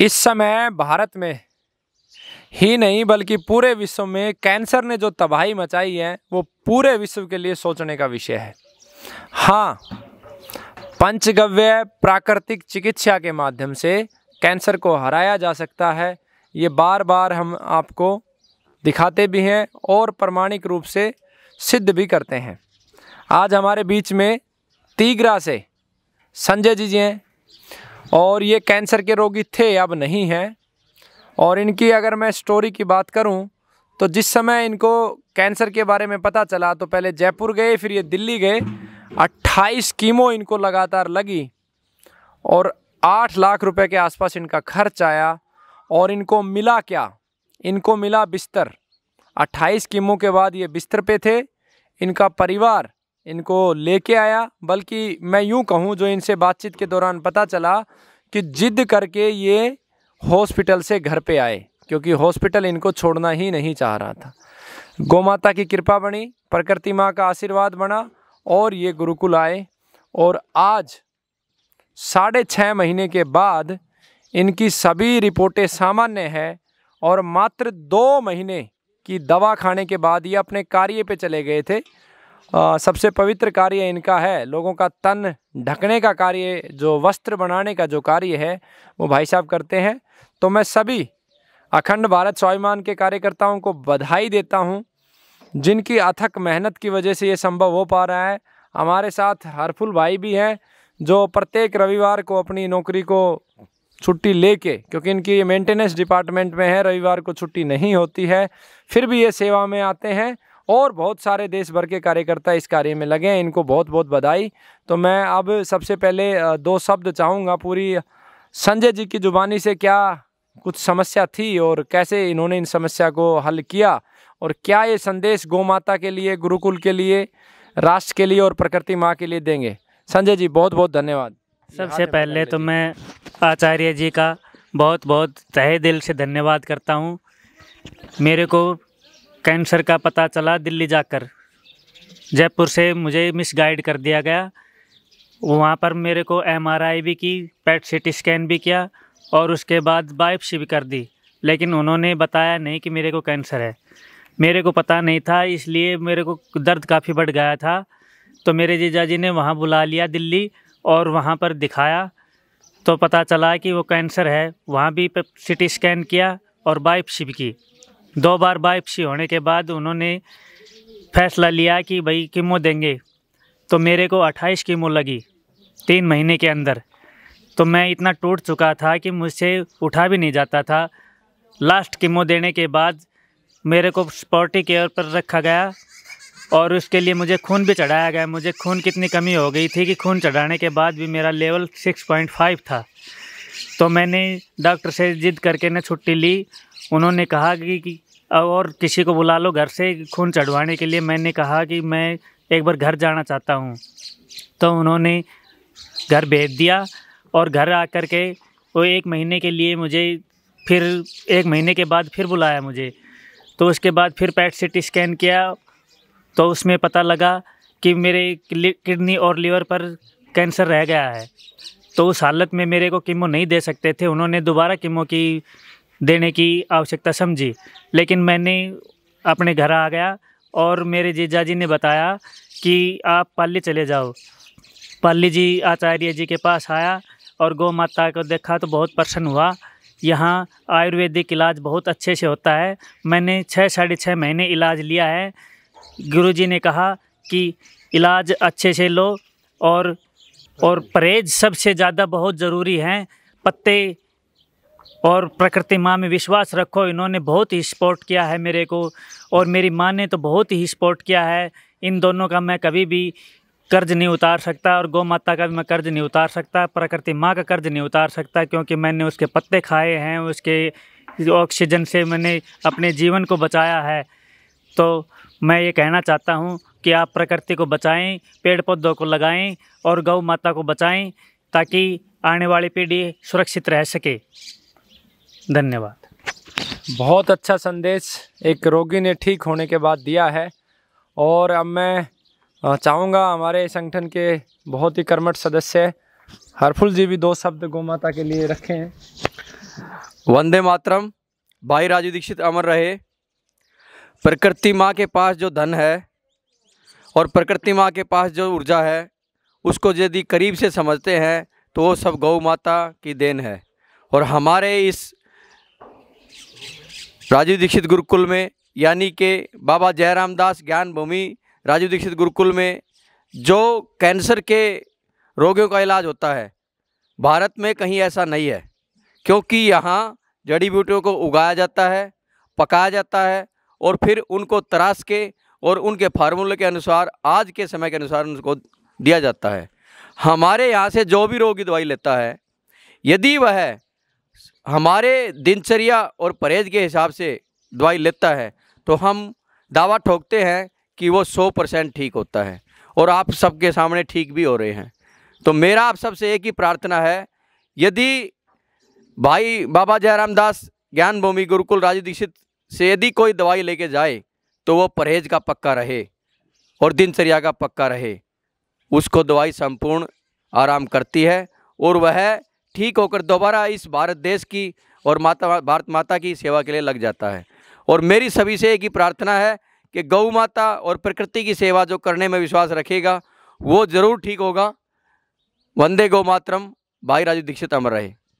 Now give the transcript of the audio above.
इस समय भारत में ही नहीं बल्कि पूरे विश्व में कैंसर ने जो तबाही मचाई है वो पूरे विश्व के लिए सोचने का विषय है हाँ पंचगव्य प्राकृतिक चिकित्सा के माध्यम से कैंसर को हराया जा सकता है ये बार बार हम आपको दिखाते भी हैं और प्रमाणिक रूप से सिद्ध भी करते हैं आज हमारे बीच में तीगरा से संजय जी जी हैं और ये कैंसर के रोगी थे अब नहीं हैं और इनकी अगर मैं स्टोरी की बात करूं तो जिस समय इनको कैंसर के बारे में पता चला तो पहले जयपुर गए फिर ये दिल्ली गए 28 कीमो इनको लगातार लगी और 8 लाख रुपए के आसपास इनका खर्च आया और इनको मिला क्या इनको मिला बिस्तर 28 कीमो के बाद ये बिस्तर पे थे इनका परिवार इनको लेके आया बल्कि मैं यूँ कहूँ जो इनसे बातचीत के दौरान पता चला कि जिद करके ये हॉस्पिटल से घर पे आए क्योंकि हॉस्पिटल इनको छोड़ना ही नहीं चाह रहा था गौ माता की कृपा बनी प्रकृति माँ का आशीर्वाद बना और ये गुरुकुल आए और आज साढ़े छः महीने के बाद इनकी सभी रिपोर्टें सामान्य हैं और मात्र दो महीने की दवा खाने के बाद ये अपने कार्य पे चले गए थे सबसे पवित्र कार्य इनका है लोगों का तन ढकने का कार्य जो वस्त्र बनाने का जो कार्य है वो भाई साहब करते हैं तो मैं सभी अखंड भारत स्वाभिमान के कार्यकर्ताओं को बधाई देता हूँ जिनकी अथक मेहनत की वजह से ये संभव हो पा रहा है हमारे साथ हरफुल भाई भी हैं जो प्रत्येक रविवार को अपनी नौकरी को छुट्टी लेके क्योंकि इनकी मेंटेनेंस डिपार्टमेंट में है रविवार को छुट्टी नहीं होती है फिर भी ये सेवा में आते हैं और बहुत सारे देश भर के कार्यकर्ता इस कार्य में लगे हैं इनको बहुत बहुत बधाई तो मैं अब सबसे पहले दो शब्द चाहूँगा पूरी संजय जी की जुबानी से क्या कुछ समस्या थी और कैसे इन्होंने इन समस्या को हल किया और क्या ये संदेश गौ माता के लिए गुरुकुल के लिए राष्ट्र के लिए और प्रकृति माँ के लिए देंगे संजय जी बहुत बहुत धन्यवाद सबसे पहले तो मैं आचार्य जी का बहुत बहुत तहे दिल से धन्यवाद करता हूँ मेरे को कैंसर का पता चला दिल्ली जाकर जयपुर से मुझे मिस गाइड कर दिया गया वहाँ पर मेरे को एमआरआई भी की पेट सिटी स्कैन भी किया और उसके बाद बायोप्सी भी कर दी लेकिन उन्होंने बताया नहीं कि मेरे को कैंसर है मेरे को पता नहीं था इसलिए मेरे को दर्द काफ़ी बढ़ गया था तो मेरे जीजा जी ने वहाँ बुला लिया दिल्ली और वहाँ पर दिखाया तो पता चला कि वो कैंसर है वहाँ भी सिटी स्कैन e किया और बायोप्सी भी की दो बार बाइपसी होने के बाद उन्होंने फैसला लिया कि भाई कीमो देंगे तो मेरे को 28 कीमो लगी तीन महीने के अंदर तो मैं इतना टूट चुका था कि मुझसे उठा भी नहीं जाता था लास्ट कीमो देने के बाद मेरे को स्पॉटी केयर पर रखा गया और उसके लिए मुझे खून भी चढ़ाया गया मुझे खून कितनी कमी हो गई थी कि खून चढ़ाने के बाद भी मेरा लेवल 6.5 था तो मैंने डॉक्टर से जिद करके ना छुट्टी ली उन्होंने कहा कि, कि और किसी को बुला लो घर से खून चढ़वाने के लिए मैंने कहा कि मैं एक बार घर जाना चाहता हूँ तो उन्होंने घर भेज दिया और घर आकर के वो एक महीने के लिए मुझे फिर एक महीने के बाद फिर बुलाया मुझे तो उसके बाद फिर पैट सी टी स्कैन किया तो उसमें पता लगा कि मेरे किडनी और लीवर पर कैंसर रह गया है तो उस हालत में मेरे को कीमो नहीं दे सकते थे उन्होंने दोबारा कीमो की देने की आवश्यकता समझी लेकिन मैंने अपने घर आ गया और मेरे जीजा जी ने बताया कि आप पाली चले जाओ पाली जी आचार्य जी के पास आया और गौ माता को देखा तो बहुत प्रसन्न हुआ यहाँ आयुर्वेदिक इलाज बहुत अच्छे से होता है मैंने छः साढ़े छः महीने इलाज लिया है गुरुजी ने कहा कि इलाज अच्छे से लो और और परहेज सबसे ज़्यादा बहुत ज़रूरी हैं पत्ते और प्रकृति माँ में विश्वास रखो इन्होंने बहुत ही सपोर्ट किया है मेरे को और मेरी माँ ने तो बहुत ही सपोर्ट किया है इन दोनों का मैं कभी भी कर्ज नहीं उतार सकता और गौ माता का भी मैं कर्ज नहीं उतार सकता प्रकृति माँ का कर्ज नहीं उतार सकता क्योंकि मैंने उसके पत्ते खाए हैं उसके ऑक्सीजन से मैंने अपने जीवन को बचाया है तो मैं ये कहना चाहता हूँ कि आप प्रकृति को बचाएं पेड़ पौधों को लगाएं और गौ माता को बचाएं ताकि आने वाली पीढ़ी सुरक्षित रह सके धन्यवाद बहुत अच्छा संदेश एक रोगी ने ठीक होने के बाद दिया है और अब मैं चाहूँगा हमारे संगठन के बहुत ही कर्मठ सदस्य हरफुल जी भी दो शब्द गौ माता के लिए रखे हैं वंदे मातरम भाई राजू दीक्षित अमर रहे प्रकृति माँ के पास जो धन है और प्रकृति माँ के पास जो ऊर्जा है उसको यदि करीब से समझते हैं तो वो सब गौ माता की देन है और हमारे इस राजीव दीक्षित गुरुकुल में यानी कि बाबा जयराम दास ज्ञान भूमि राजीव दीक्षित गुरुकुल में जो कैंसर के रोगियों का इलाज होता है भारत में कहीं ऐसा नहीं है क्योंकि यहाँ जड़ी बूटियों को उगाया जाता है पकाया जाता है और फिर उनको तराश के और उनके फार्मूले के अनुसार आज के समय के अनुसार उनको दिया जाता है हमारे यहाँ से जो भी रोगी दवाई लेता है यदि वह हमारे दिनचर्या और परहेज के हिसाब से दवाई लेता है तो हम दावा ठोकते हैं कि वो सौ परसेंट ठीक होता है और आप सबके सामने ठीक भी हो रहे हैं तो मेरा आप सबसे एक ही प्रार्थना है यदि भाई बाबा जयराम दास ज्ञान भूमि गुरुकुल राज दीक्षित से यदि कोई दवाई लेके जाए तो वो परहेज का पक्का रहे और दिनचर्या का पक्का रहे उसको दवाई संपूर्ण आराम करती है और वह ठीक होकर दोबारा इस भारत देश की और माता भारत माता की सेवा के लिए लग जाता है और मेरी सभी से एक ही प्रार्थना है कि गौ माता और प्रकृति की सेवा जो करने में विश्वास रखेगा वो ज़रूर ठीक होगा वंदे गौ मातरम भाई राजू दीक्षित अमर रहे